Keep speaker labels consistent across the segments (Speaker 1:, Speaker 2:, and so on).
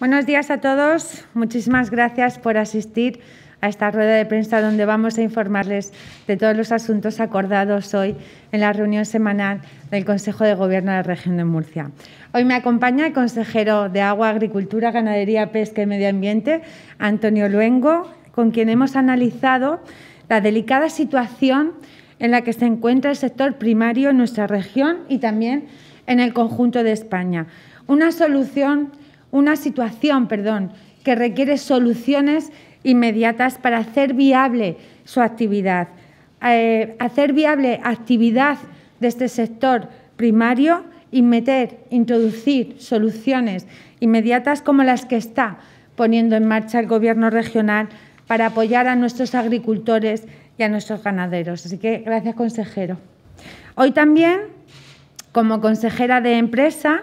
Speaker 1: Buenos días a todos. Muchísimas gracias por asistir a esta rueda de prensa donde vamos a informarles de todos los asuntos acordados hoy en la reunión semanal del Consejo de Gobierno de la Región de Murcia. Hoy me acompaña el consejero de Agua, Agricultura, Ganadería, Pesca y Medio Ambiente, Antonio Luengo, con quien hemos analizado la delicada situación en la que se encuentra el sector primario en nuestra región y también en el conjunto de España. Una solución una situación, perdón, que requiere soluciones inmediatas para hacer viable su actividad. Eh, hacer viable actividad de este sector primario y meter, introducir soluciones inmediatas como las que está poniendo en marcha el Gobierno regional para apoyar a nuestros agricultores y a nuestros ganaderos. Así que gracias, consejero. Hoy también, como consejera de empresa,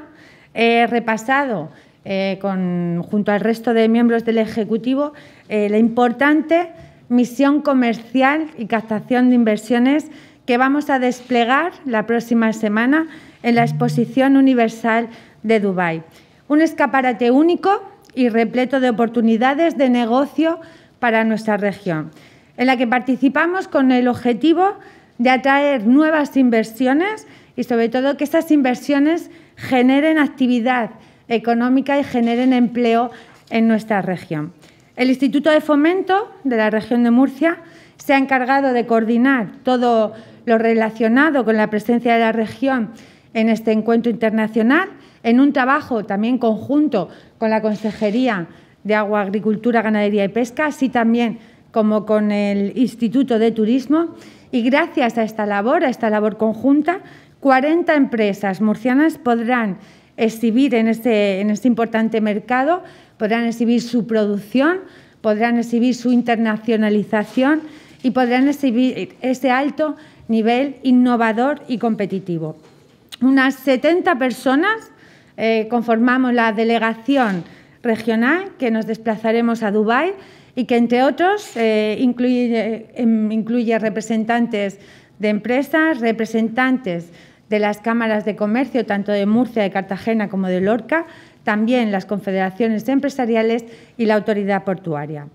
Speaker 1: he repasado eh, con, junto al resto de miembros del Ejecutivo eh, la importante misión comercial y captación de inversiones que vamos a desplegar la próxima semana en la Exposición Universal de Dubái. Un escaparate único y repleto de oportunidades de negocio para nuestra región, en la que participamos con el objetivo de atraer nuevas inversiones y, sobre todo, que esas inversiones generen actividad económica y generen empleo en nuestra región. El Instituto de Fomento de la región de Murcia se ha encargado de coordinar todo lo relacionado con la presencia de la región en este encuentro internacional, en un trabajo también conjunto con la Consejería de Agua, Agricultura, Ganadería y Pesca, así también como con el Instituto de Turismo. Y gracias a esta labor, a esta labor conjunta, 40 empresas murcianas podrán exhibir este, en este, importante mercado, podrán exhibir su producción, podrán exhibir su internacionalización y podrán exhibir ese alto nivel innovador y competitivo. Unas 70 personas eh, conformamos la delegación regional que nos desplazaremos a Dubái y que, entre otros, eh, incluye, em, incluye representantes de empresas, representantes de las cámaras de comercio, tanto de Murcia, de Cartagena como de Lorca, también las confederaciones empresariales y la autoridad portuaria.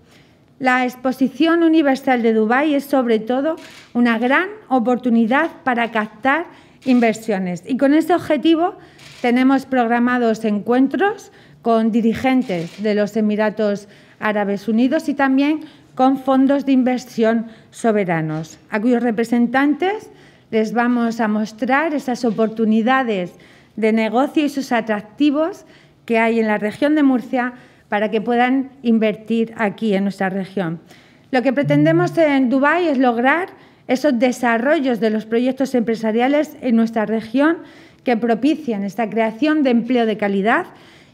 Speaker 1: La Exposición Universal de Dubái es sobre todo una gran oportunidad para captar inversiones y con ese objetivo tenemos programados encuentros con dirigentes de los Emiratos Árabes Unidos y también con fondos de inversión soberanos, a cuyos representantes les vamos a mostrar esas oportunidades de negocio y sus atractivos que hay en la región de Murcia para que puedan invertir aquí en nuestra región. Lo que pretendemos en Dubái es lograr esos desarrollos de los proyectos empresariales en nuestra región que propician esta creación de empleo de calidad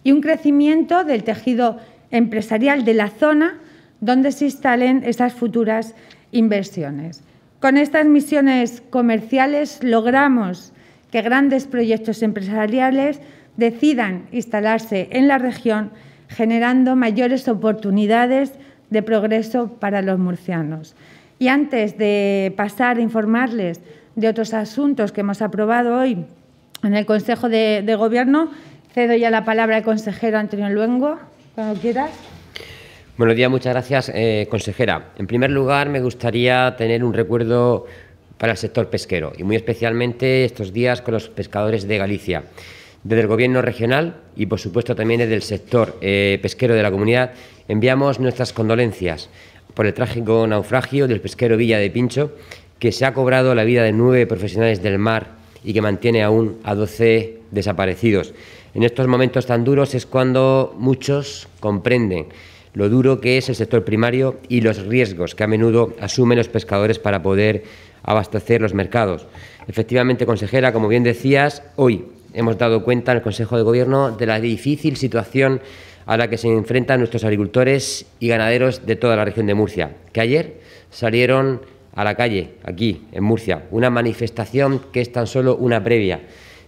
Speaker 1: y un crecimiento del tejido empresarial de la zona donde se instalen esas futuras inversiones. Con estas misiones comerciales logramos que grandes proyectos empresariales decidan instalarse en la región, generando mayores oportunidades de progreso para los murcianos. Y antes de pasar a informarles de otros asuntos que hemos aprobado hoy en el Consejo de, Gobierno, cedo ya la palabra al consejero Antonio Luengo, cuando quieras.
Speaker 2: Buenos días, muchas gracias, eh, consejera. En primer lugar, me gustaría tener un recuerdo para el sector pesquero y muy especialmente estos días con los pescadores de Galicia. Desde el Gobierno regional y, por supuesto, también desde el sector eh, pesquero de la comunidad, enviamos nuestras condolencias por el trágico naufragio del pesquero Villa de Pincho, que se ha cobrado la vida de nueve profesionales del mar y que mantiene aún a doce desaparecidos. En estos momentos tan duros es cuando muchos comprenden lo duro que es el sector primario y los riesgos que a menudo asumen los pescadores para poder abastecer los mercados. Efectivamente, consejera, como bien decías, hoy hemos dado cuenta en el Consejo de Gobierno de la difícil situación a la que se enfrentan nuestros agricultores y ganaderos de toda la región de Murcia, que ayer salieron a la calle, aquí, en Murcia, una manifestación que es tan solo una previa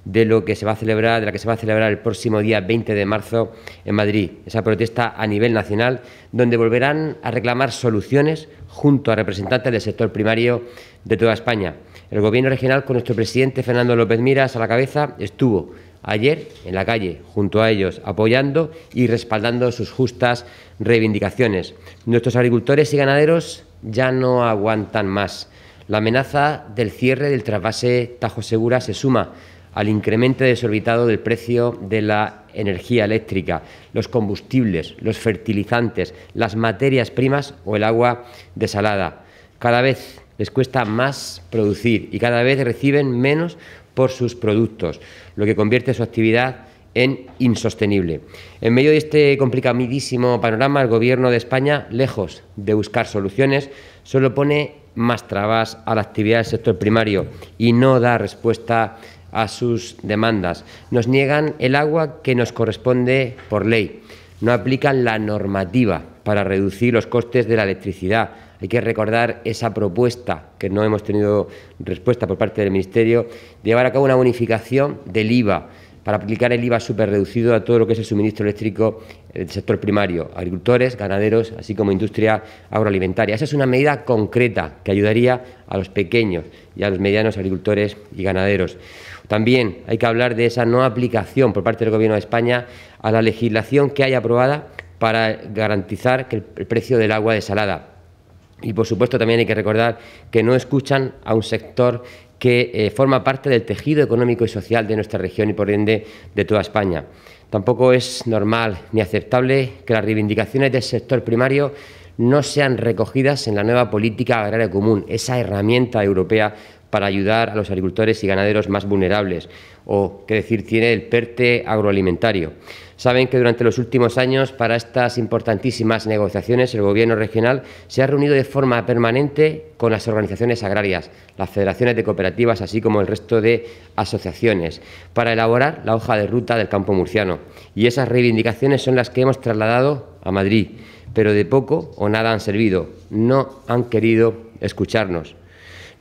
Speaker 2: de lo que se va a celebrar, de la que se va a celebrar el próximo día 20 de marzo en Madrid, esa protesta a nivel nacional, donde volverán a reclamar soluciones junto a representantes del sector primario de toda España. El Gobierno regional, con nuestro presidente Fernando López Miras a la cabeza, estuvo ayer en la calle junto a ellos, apoyando y respaldando sus justas reivindicaciones. Nuestros agricultores y ganaderos ya no aguantan más. La amenaza del cierre del trasvase Tajo Segura se suma al incremento desorbitado del precio de la energía eléctrica, los combustibles, los fertilizantes, las materias primas o el agua desalada. Cada vez les cuesta más producir y cada vez reciben menos por sus productos, lo que convierte su actividad en insostenible. En medio de este complicadísimo panorama, el Gobierno de España, lejos de buscar soluciones, solo pone más trabas a la actividad del sector primario y no da respuesta a sus demandas. Nos niegan el agua que nos corresponde por ley. No aplican la normativa para reducir los costes de la electricidad. Hay que recordar esa propuesta, que no hemos tenido respuesta por parte del Ministerio, de llevar a cabo una bonificación del IVA para aplicar el IVA superreducido a todo lo que es el suministro eléctrico del sector primario, agricultores, ganaderos, así como industria agroalimentaria. Esa es una medida concreta que ayudaría a los pequeños y a los medianos agricultores y ganaderos. También hay que hablar de esa no aplicación por parte del Gobierno de España a la legislación que haya aprobada para garantizar que el precio del agua desalada. Y, por supuesto, también hay que recordar que no escuchan a un sector que eh, forma parte del tejido económico y social de nuestra región y, por ende, de toda España. Tampoco es normal ni aceptable que las reivindicaciones del sector primario no sean recogidas en la nueva política agraria común, esa herramienta europea para ayudar a los agricultores y ganaderos más vulnerables, o qué decir, tiene el PERTE agroalimentario. Saben que durante los últimos años, para estas importantísimas negociaciones, el Gobierno regional se ha reunido de forma permanente con las organizaciones agrarias, las federaciones de cooperativas, así como el resto de asociaciones, para elaborar la hoja de ruta del campo murciano. Y esas reivindicaciones son las que hemos trasladado a Madrid, pero de poco o nada han servido. No han querido escucharnos.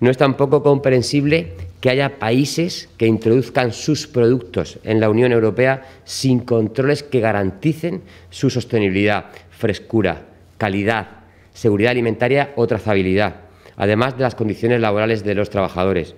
Speaker 2: No es tampoco comprensible que haya países que introduzcan sus productos en la Unión Europea sin controles que garanticen su sostenibilidad, frescura, calidad, seguridad alimentaria o trazabilidad, además de las condiciones laborales de los trabajadores.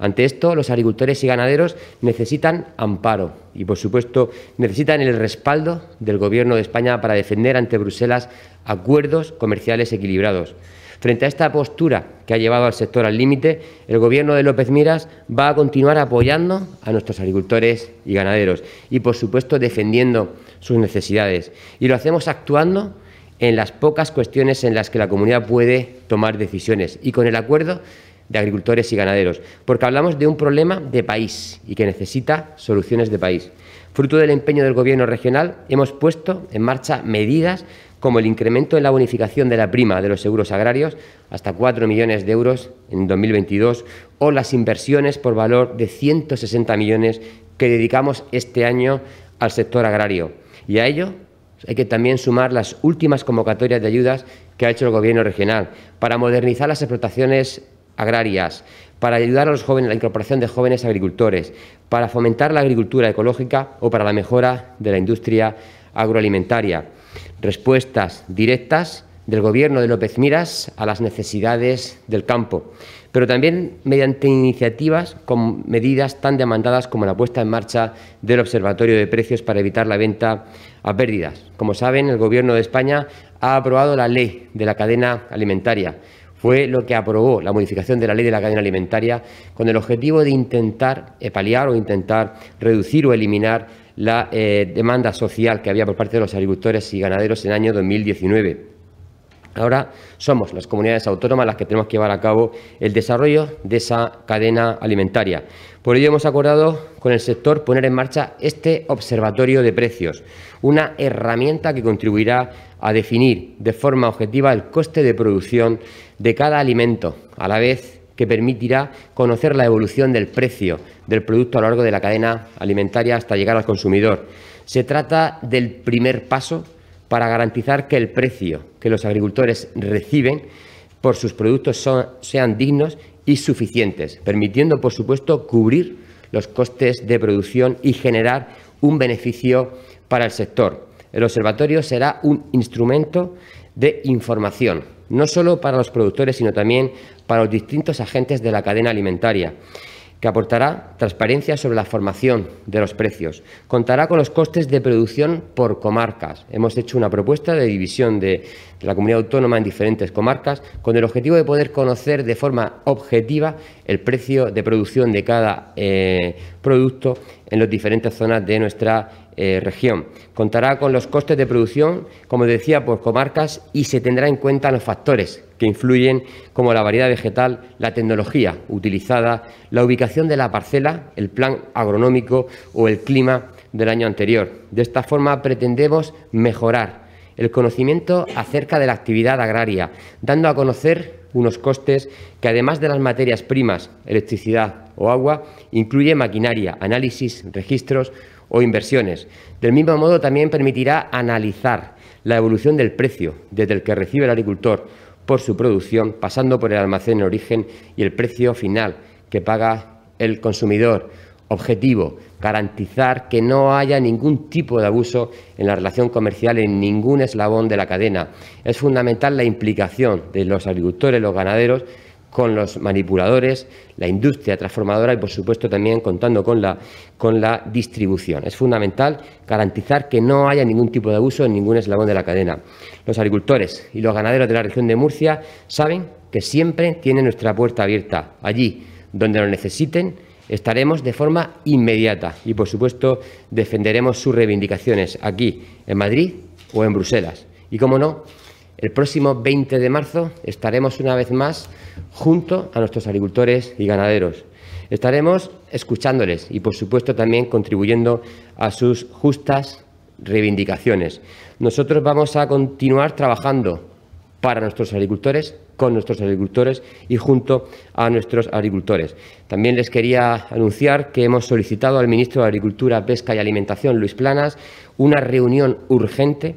Speaker 2: Ante esto, los agricultores y ganaderos necesitan amparo y, por supuesto, necesitan el respaldo del Gobierno de España para defender ante Bruselas acuerdos comerciales equilibrados. Frente a esta postura que ha llevado al sector al límite, el Gobierno de López Miras va a continuar apoyando a nuestros agricultores y ganaderos y, por supuesto, defendiendo sus necesidades. Y lo hacemos actuando en las pocas cuestiones en las que la comunidad puede tomar decisiones y con el acuerdo de agricultores y ganaderos, porque hablamos de un problema de país y que necesita soluciones de país. Fruto del empeño del Gobierno regional, hemos puesto en marcha medidas como el incremento en la bonificación de la prima de los seguros agrarios hasta 4 millones de euros en 2022 o las inversiones por valor de 160 millones que dedicamos este año al sector agrario. Y a ello hay que también sumar las últimas convocatorias de ayudas que ha hecho el Gobierno regional para modernizar las explotaciones agrarias, para ayudar a los jóvenes, la incorporación de jóvenes agricultores, para fomentar la agricultura ecológica o para la mejora de la industria agroalimentaria. Respuestas directas del Gobierno de López Miras a las necesidades del campo, pero también mediante iniciativas con medidas tan demandadas como la puesta en marcha del Observatorio de Precios para evitar la venta a pérdidas. Como saben, el Gobierno de España ha aprobado la ley de la cadena alimentaria, fue lo que aprobó la modificación de la ley de la cadena alimentaria con el objetivo de intentar eh, paliar o intentar reducir o eliminar la eh, demanda social que había por parte de los agricultores y ganaderos en el año 2019. Ahora somos las comunidades autónomas las que tenemos que llevar a cabo el desarrollo de esa cadena alimentaria. Por ello hemos acordado con el sector poner en marcha este observatorio de precios, una herramienta que contribuirá a definir de forma objetiva el coste de producción de cada alimento, a la vez que permitirá conocer la evolución del precio del producto a lo largo de la cadena alimentaria hasta llegar al consumidor. Se trata del primer paso para garantizar que el precio que los agricultores reciben por sus productos sean dignos y suficientes, permitiendo, por supuesto, cubrir los costes de producción y generar un beneficio para el sector. El observatorio será un instrumento de información, no solo para los productores, sino también para los distintos agentes de la cadena alimentaria que aportará transparencia sobre la formación de los precios. Contará con los costes de producción por comarcas. Hemos hecho una propuesta de división de, la comunidad autónoma en diferentes comarcas con el objetivo de poder conocer de forma objetiva el precio de producción de cada eh, producto en las diferentes zonas de nuestra eh, región. Contará con los costes de producción, como decía, por pues, comarcas y se tendrá en cuenta los factores que influyen, como la variedad vegetal, la tecnología utilizada, la ubicación de la parcela, el plan agronómico o el clima del año anterior. De esta forma pretendemos mejorar el conocimiento acerca de la actividad agraria, dando a conocer unos costes que, además de las materias primas, electricidad o agua, incluye maquinaria, análisis, registros o inversiones. Del mismo modo, también permitirá analizar la evolución del precio desde el que recibe el agricultor por su producción, pasando por el almacén de origen y el precio final que paga el consumidor. Objetivo, garantizar que no haya ningún tipo de abuso en la relación comercial en ningún eslabón de la cadena. Es fundamental la implicación de los agricultores, los ganaderos, con los manipuladores, la industria transformadora y, por supuesto, también contando con la, con la distribución. Es fundamental garantizar que no haya ningún tipo de abuso en ningún eslabón de la cadena. Los agricultores y los ganaderos de la región de Murcia saben que siempre tienen nuestra puerta abierta. Allí donde lo necesiten, estaremos de forma inmediata y, por supuesto, defenderemos sus reivindicaciones aquí, en Madrid o en Bruselas. Y, como no, el próximo 20 de marzo estaremos una vez más junto a nuestros agricultores y ganaderos. Estaremos escuchándoles y, por supuesto, también contribuyendo a sus justas reivindicaciones. Nosotros vamos a continuar trabajando para nuestros agricultores, con nuestros agricultores y junto a nuestros agricultores. También les quería anunciar que hemos solicitado al ministro de Agricultura, Pesca y Alimentación, Luis Planas, una reunión urgente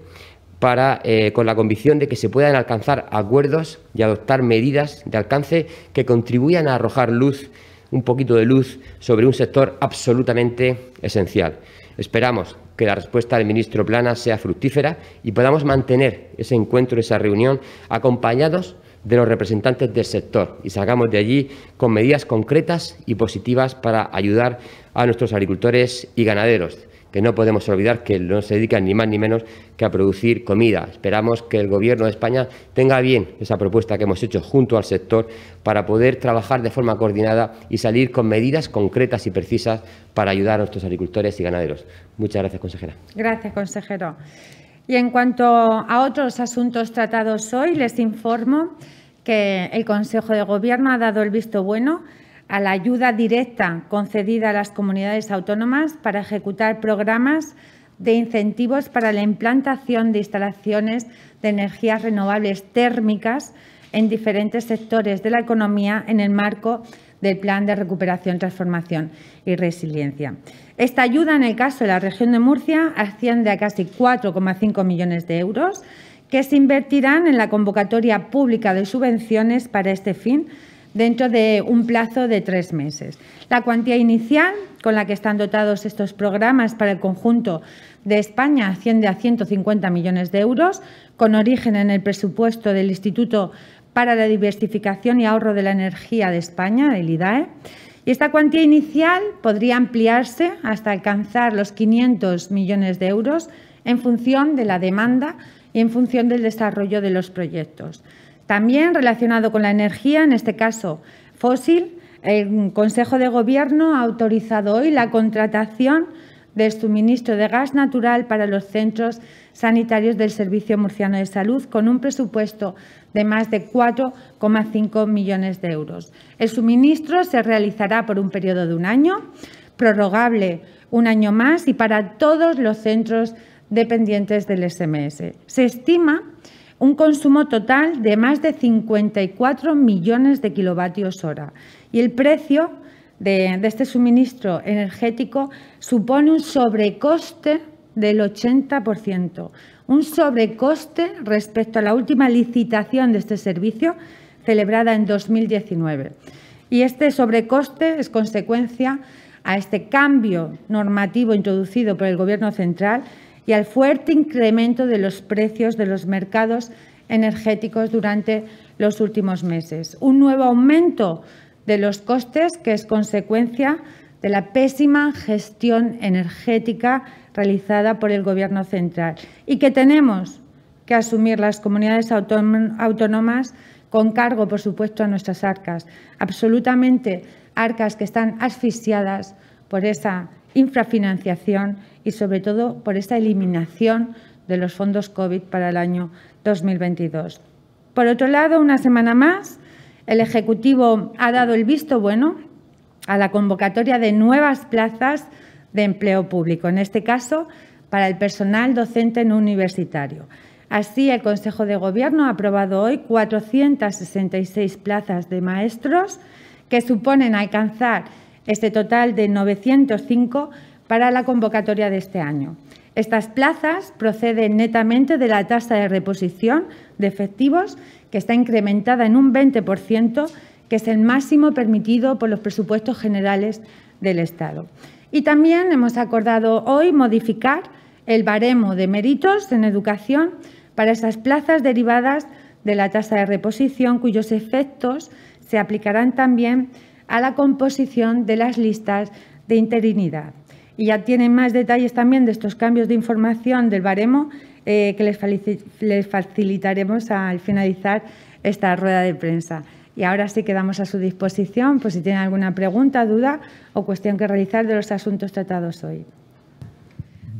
Speaker 2: eh, con la convicción de que se puedan alcanzar acuerdos y adoptar medidas de alcance que contribuyan a arrojar luz, un poquito de luz, sobre un sector absolutamente esencial. Esperamos que la respuesta del ministro Plana sea fructífera y podamos mantener ese encuentro, esa reunión, acompañados de los representantes del sector y salgamos de allí con medidas concretas y positivas para ayudar a nuestros agricultores y ganaderos que no podemos olvidar que no se dedican ni más ni menos que a producir comida. Esperamos que el Gobierno de España tenga bien esa propuesta que hemos hecho junto al sector para poder trabajar de forma coordinada y salir con medidas concretas y precisas para ayudar a nuestros agricultores y ganaderos. Muchas gracias, consejera.
Speaker 1: Gracias, consejero. Y en cuanto a otros asuntos tratados hoy, les informo que el Consejo de Gobierno ha dado el visto bueno a la ayuda directa concedida a las comunidades autónomas para ejecutar programas de incentivos para la implantación de instalaciones de energías renovables térmicas en diferentes sectores de la economía en el marco del Plan de Recuperación, Transformación y Resiliencia. Esta ayuda, en el caso de la región de Murcia, asciende a casi 4,5 millones de euros que se invertirán en la convocatoria pública de subvenciones para este fin, dentro de un plazo de tres meses. La cuantía inicial con la que están dotados estos programas para el conjunto de España asciende a 150 millones de euros, con origen en el presupuesto del Instituto para la Diversificación y Ahorro de la Energía de España, el IDAE. Y esta cuantía inicial podría ampliarse hasta alcanzar los 500 millones de euros en función de la demanda y en función del desarrollo de los proyectos. También relacionado con la energía, en este caso fósil, el Consejo de Gobierno ha autorizado hoy la contratación del suministro de gas natural para los centros sanitarios del Servicio Murciano de Salud con un presupuesto de más de 4,5 millones de euros. El suministro se realizará por un periodo de un año, prorrogable un año más y para todos los centros dependientes del SMS. Se estima un consumo total de más de 54 millones de kilovatios hora. Y el precio de, este suministro energético supone un sobrecoste del 80%, un sobrecoste respecto a la última licitación de este servicio celebrada en 2019. Y este sobrecoste es consecuencia a este cambio normativo introducido por el Gobierno central y al fuerte incremento de los precios de los mercados energéticos durante los últimos meses. Un nuevo aumento de los costes que es consecuencia de la pésima gestión energética realizada por el Gobierno central y que tenemos que asumir las comunidades autónomas con cargo, por supuesto, a nuestras arcas, absolutamente arcas que están asfixiadas por esa infrafinanciación y sobre todo por esta eliminación de los fondos COVID para el año 2022. Por otro lado, una semana más, el Ejecutivo ha dado el visto bueno a la convocatoria de nuevas plazas de empleo público, en este caso para el personal docente no universitario. Así, el Consejo de Gobierno ha aprobado hoy 466 plazas de maestros que suponen alcanzar este total de 905 para la convocatoria de este año. Estas plazas proceden netamente de la tasa de reposición de efectivos, que está incrementada en un 20%, que es el máximo permitido por los presupuestos generales del Estado. Y también hemos acordado hoy modificar el baremo de méritos en educación para esas plazas derivadas de la tasa de reposición, cuyos efectos se aplicarán también a la composición de las listas de interinidad. Y ya tienen más detalles también de estos cambios de información del baremo eh, que les, facilitaremos al finalizar esta rueda de prensa. Y ahora sí quedamos a su disposición pues, si tienen alguna pregunta, duda o cuestión que realizar de los asuntos tratados hoy.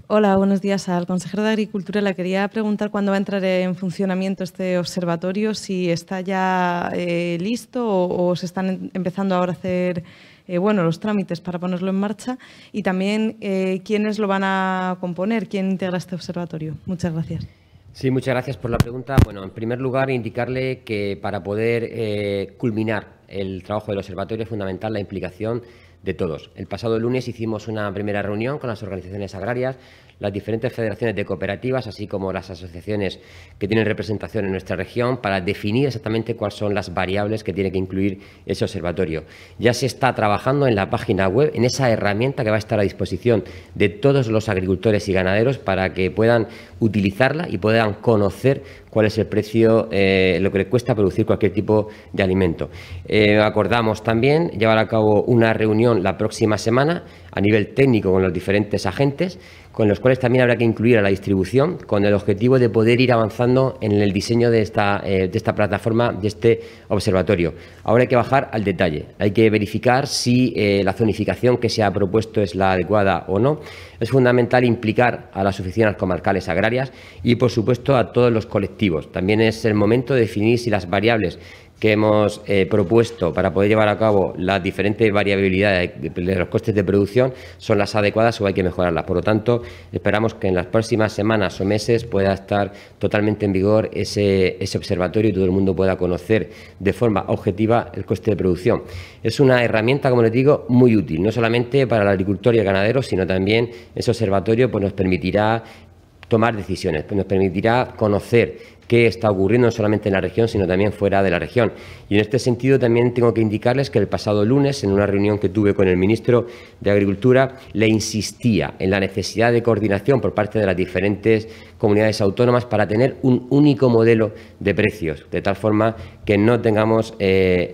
Speaker 1: Hola, buenos días al consejero de Agricultura. Le quería preguntar cuándo va a entrar en funcionamiento este observatorio, si está ya eh, listo o, se están em, empezando ahora a hacer eh, bueno, los trámites para ponerlo en marcha y también eh, quiénes lo van a componer, quién integra este observatorio. Muchas gracias.
Speaker 2: Sí, muchas gracias por la pregunta. Bueno, en primer lugar, indicarle que para poder culminar el trabajo del observatorio es fundamental la implicación de todos. El pasado lunes hicimos una primera reunión con las organizaciones agrarias, las diferentes federaciones de cooperativas, así como las asociaciones que tienen representación en nuestra región, para definir exactamente cuáles son las variables que tiene que incluir ese observatorio. Ya se está trabajando en la página web, en esa herramienta que va a estar a disposición de todos los agricultores y ganaderos para que puedan utilizarla y puedan conocer cuál es el precio, eh, lo que le cuesta producir cualquier tipo de alimento. Eh, acordamos también llevar a cabo una reunión la próxima semana a nivel técnico con los diferentes agentes con los cuales también habrá que incluir a la distribución, con el objetivo de poder ir avanzando en el diseño de esta, eh, plataforma, de este observatorio. Ahora hay que bajar al detalle, hay que verificar si eh, la zonificación que se ha propuesto es la adecuada o no es fundamental implicar a las oficinas comarcales agrarias y, por supuesto, a todos los colectivos. También es el momento de definir si las variables que hemos eh, propuesto para poder llevar a cabo las diferentes variabilidades de los costes de producción son las adecuadas o hay que mejorarlas. Por lo tanto, esperamos que en las próximas semanas o meses pueda estar totalmente en vigor ese, ese observatorio y todo el mundo pueda conocer de forma objetiva el coste de producción. Es una herramienta, como les digo, muy útil, no solamente para el agricultor y el ganadero, sino también ese observatorio pues, nos permitirá tomar decisiones, pues nos permitirá conocer que está ocurriendo no solamente en la región, sino también fuera de la región. Y en este sentido también tengo que indicarles que el pasado lunes, en una reunión que tuve con el ministro de Agricultura, le insistía en la necesidad de coordinación por parte de las diferentes comunidades autónomas para tener un único modelo de precios, de tal forma que no tengamos eh,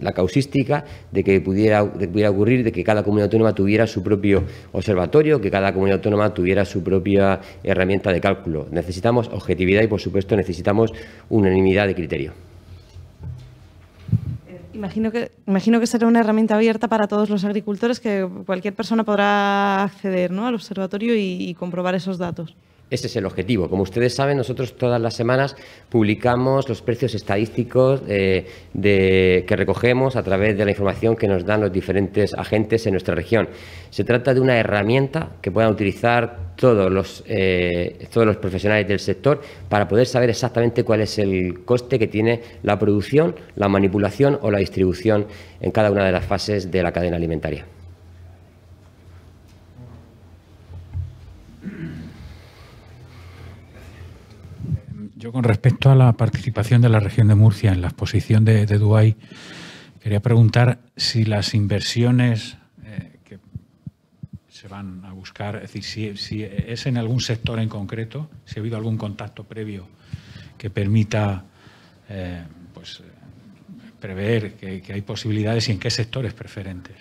Speaker 2: la causística de que, pudiera, de que pudiera ocurrir de que cada comunidad autónoma tuviera su propio observatorio, que cada comunidad autónoma tuviera su propia herramienta de cálculo. Necesitamos objetividad y, por supuesto, necesitamos unanimidad de criterio.
Speaker 1: Eh, imagino que, será una herramienta abierta para todos los agricultores, que cualquier persona podrá acceder al observatorio y comprobar esos datos.
Speaker 2: Ese es el objetivo. Como ustedes saben, nosotros todas las semanas publicamos los precios estadísticos eh, que recogemos a través de la información que nos dan los diferentes agentes en nuestra región. Se trata de una herramienta que puedan utilizar eh, todos los profesionales del sector para poder saber exactamente cuál es el coste que tiene la producción, la manipulación o la distribución en cada una de las fases de la cadena alimentaria.
Speaker 1: Yo con respecto a la participación de la región de Murcia en la exposición de, de Dubái, quería preguntar si las inversiones eh, que se van a buscar, es decir, si, es en algún sector en concreto, si ha habido algún contacto previo que permita eh, pues, prever que, hay posibilidades y en qué sectores preferentes.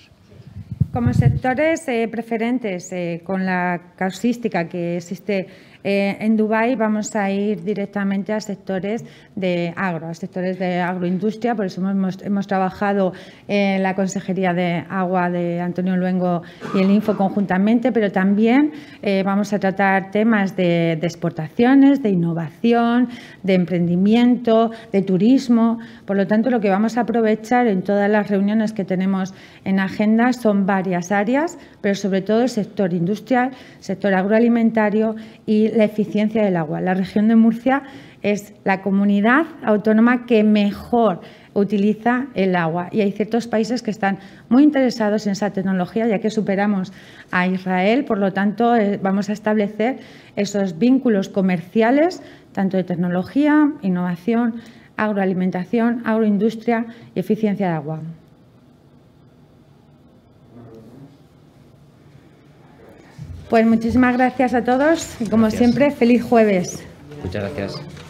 Speaker 1: Como sectores eh, preferentes, con la causística que existe eh, en Dubái vamos a ir directamente a sectores de agro, a sectores de agroindustria, por eso hemos, hemos trabajado en la Consejería de Agua de Antonio Luengo y el Info conjuntamente, pero también eh, vamos a tratar temas de, de exportaciones, de innovación, de emprendimiento, de turismo. Por lo tanto, lo que vamos a aprovechar en todas las reuniones que tenemos en agenda son varias áreas, pero sobre todo el sector industrial, sector agroalimentario y la eficiencia del agua. La región de Murcia es la comunidad autónoma que mejor utiliza el agua y hay ciertos países que están muy interesados en esa tecnología ya que superamos a Israel, por lo tanto eh, vamos a establecer esos vínculos comerciales tanto de tecnología, innovación, agroalimentación, agroindustria y eficiencia de agua. Pues muchísimas gracias a todos y como siempre, feliz jueves. Muchas gracias.